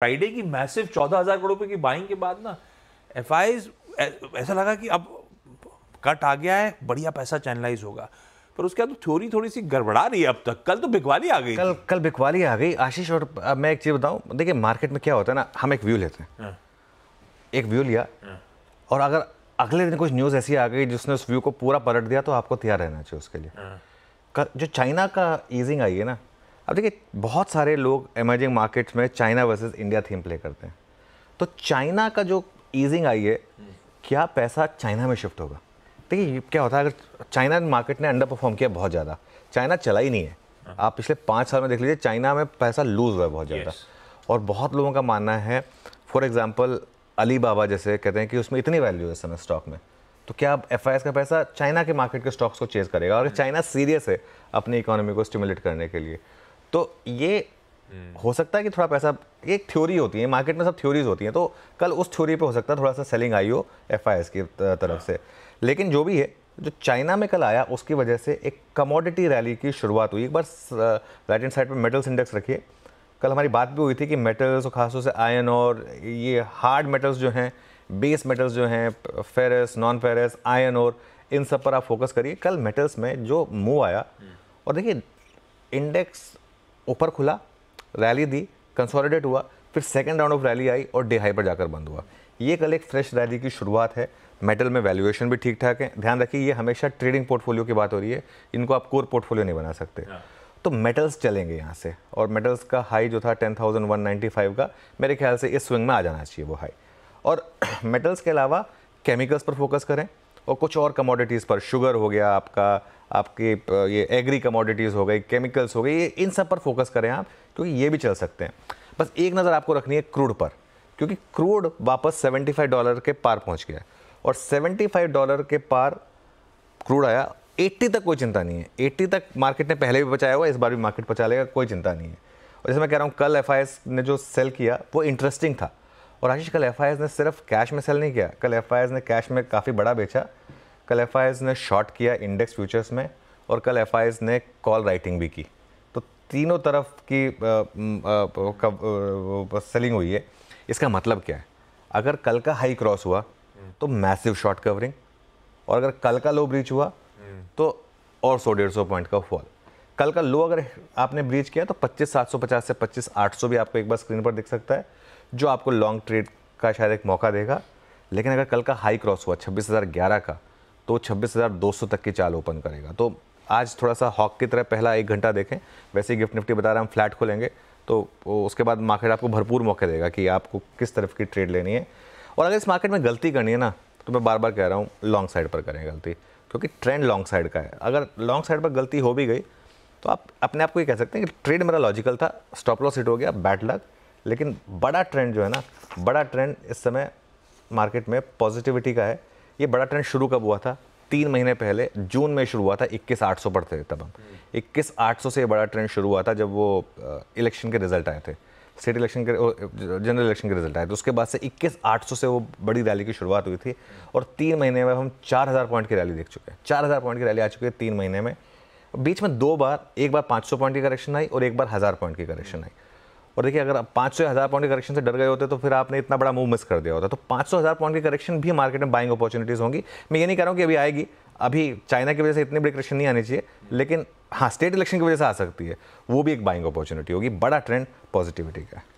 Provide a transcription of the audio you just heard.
Friday की massive चौदह हज़ार करोड़ रुपए की बाइंग के बाद ना एफ ऐसा लगा कि अब कट आ गया है बढ़िया पैसा चैनलाइज होगा पर उसके बाद तो थ्योरी थोड़ी सी गड़बड़ा रही है अब तक कल तो बिकवाली आ गई कल कल बिकवाली आ गई आशीष और अब मैं एक चीज़ बताऊं देखिए मार्केट में क्या होता है ना हम एक व्यू लेते हैं हाँ। एक व्यू लिया हाँ। और अगर अगले दिन कुछ न्यूज़ ऐसी आ गई जिसने उस व्यू को पूरा पलट दिया तो आपको तैयार रहना चाहिए उसके लिए हाँ। जो चाइना का ईजिंग आई है ना अब देखिए बहुत सारे लोग इमर्जिंग मार्केट्स में China versus India theme play करते हैं तो चाइना का जो ईजिंग आई है क्या पैसा चाइना में शिफ्ट होगा देखिए क्या होता है अगर चाइना मार्केट ने अंडर परफॉर्म किया बहुत ज़्यादा चाइना चला ही नहीं है हाँ। आप पिछले पाँच साल में देख लीजिए चाइना में पैसा लूज़ हुआ है बहुत ज़्यादा और बहुत लोगों का मानना है फॉर एग्ज़ाम्पल अली बाबा जैसे कहते हैं कि उसमें इतनी वैल्यू है समय स्टॉक में तो क्या अब एफ का पैसा चाइना के मार्केट के स्टॉक्स को चेज करेगा और चाइना हाँ। सीरियस है अपनी इकोनॉमी को स्टिमुलेट करने के लिए तो ये हम्म। हो सकता है कि थोड़ा पैसा एक थ्योरी होती है मार्केट में सब थ्योरीज होती हैं तो कल उस थ्योरी पे हो सकता है थोड़ा सा सेलिंग आई हो एफ की तरफ से लेकिन जो भी है जो चाइना में कल आया उसकी वजह से एक कमोडिटी रैली की शुरुआत हुई एक बार राइट हैंड साइड पर मेटल्स इंडेक्स रखिए कल हमारी बात भी हुई थी कि मेटल्स और खासतौर से आयन और ये हार्ड मेटल्स जो हैं बेस मेटल्स जो हैं फेरस नॉन फेरस आयन और इन सब पर आप फोकस करिए कल मेटल्स में जो मूव आया हम्म। और देखिए इंडेक्स ऊपर खुला रैली दी कंसोलिडेट हुआ फिर सेकेंड राउंड ऑफ रैली आई और डे हाई पर जाकर बंद हुआ ये कल एक फ्रेश रैली की शुरुआत है मेटल में वैल्यूएशन भी ठीक ठाक है ध्यान रखिए ये हमेशा ट्रेडिंग पोर्टफोलियो की बात हो रही है इनको आप कोर पोर्टफोलियो नहीं बना सकते हाँ। तो मेटल्स चलेंगे यहाँ से और मेटल्स का हाई जो था ten thousand one ninety five का मेरे ख्याल से इस स्विंग में आ जाना चाहिए वो हाई और मेटल्स के अलावा केमिकल्स पर फोकस करें और कुछ और कमोडिटीज़ पर शुगर हो गया आपका आपके ये एग्री कमोडिटीज़ हो गई केमिकल्स हो गई ये इन सब पर फोकस करें आप क्योंकि ये भी चल सकते हैं बस एक नज़र आपको रखनी है क्रूड पर क्योंकि क्रूड वापस 75 डॉलर के पार पहुंच गया और 75 डॉलर के पार क्रूड आया 80 तक कोई चिंता नहीं है 80 तक मार्केट ने पहले भी बचाया हुआ इस बार भी मार्केट बचा लेगा कोई चिंता नहीं है और जैसे मैं कह रहा हूँ कल एफ ने जो सेल किया वो इंटरेस्टिंग था और आशीष कल एफ ने सिर्फ कैश में सेल नहीं किया कल एफ ने कैश में काफ़ी बड़ा बेचा कल एफ ने शॉर्ट किया इंडेक्स फ्यूचर्स में और कल एफ ने कॉल राइटिंग भी की तो तीनों तरफ की सेलिंग हुई है इसका मतलब क्या है अगर कल का हाई क्रॉस हुआ हम्म। तो मैसिव शॉर्ट कवरिंग और अगर कल का लो ब्रीच हुआ हम्म। तो और सौ डेढ़ सौ पॉइंट का फॉल कल का लो अगर आपने ब्रीच किया तो पच्चीस सात सौ पचास से पच्चीस आठ सौ भी आपको एक बार स्क्रीन पर दिख सकता है जो आपको लॉन्ग ट्रेड का शायद एक मौका देगा लेकिन अगर कल का हाई क्रॉस हुआ छब्बीस हज़ार ग्यारह का तो छब्बीस हज़ार दो सौ तक की चाल ओपन करेगा तो आज थोड़ा सा हॉक की तरह पहला एक घंटा देखें वैसे ही गिफ्ट निफ्टी बता रहा हम फ्लैट खोलेंगे तो उसके बाद मार्केट आपको भरपूर मौके देगा कि आपको किस तरफ की ट्रेड लेनी है और अगर इस मार्केट में गलती करनी है ना तो मैं बार बार कह रहा हूँ लॉन्ग साइड पर करें गलती क्योंकि ट्रेंड लॉन्ग साइड का है अगर लॉन्ग साइड पर गलती हो भी गई तो आप अपने आप को ये कह सकते हैं कि ट्रेड मेरा लॉजिकल था स्टॉप लॉस हिट हो गया बैड लक लेकिन बड़ा ट्रेंड जो है ना बड़ा ट्रेंड इस समय मार्केट में पॉजिटिविटी का है ये बड़ा ट्रेंड शुरू कब हुआ था तीन महीने पहले जून में शुरू हुआ था इक्कीस आठ सौ पर थे तब हम इक्कीस आठ सौ से ये बड़ा ट्रेंड शुरू हुआ था जब वो इलेक्शन के रिजल्ट आए थे स्टेट इलेक्शन के जनरल इलेक्शन के रिजल्ट आए थे उसके बाद से इक्कीस आठ सौ से वो बड़ी रैली की शुरुआत हुई थी और तीन महीने में हम चार हज़ार पॉइंट की रैली देख चुके हैं चार हज़ार पॉइंट की रैली आ चुकी है तीन महीने में बीच में दो बार एक बार 500 पॉइंट की करेक्शन आई और एक बार हज़ार पॉइंट की करेक्शन आई और देखिए अगर आप पाँच सौ हज़ार पॉइंट के करेक्शन से डर गए होते तो फिर आपने इतना बड़ा मूव मिस कर दिया होता तो पाँच सौ हज़ार पॉइंट की करेक्शन भी मार्केट में बाइंग अपॉर्चुनिटीज़ होंगी मैं ये नहीं कह रहा हूँ कि अभी आएगी अभी चाइना की वजह से इतनी बड़ी करेक्शन नहीं आनी चाहिए लेकिन हाँ स्टेट इलेक्शन की वजह से आ सकती है वो भी एक बाइंग अपॉर्चुनिटी होगी बड़ा ट्रेंड पॉजिटिविटी का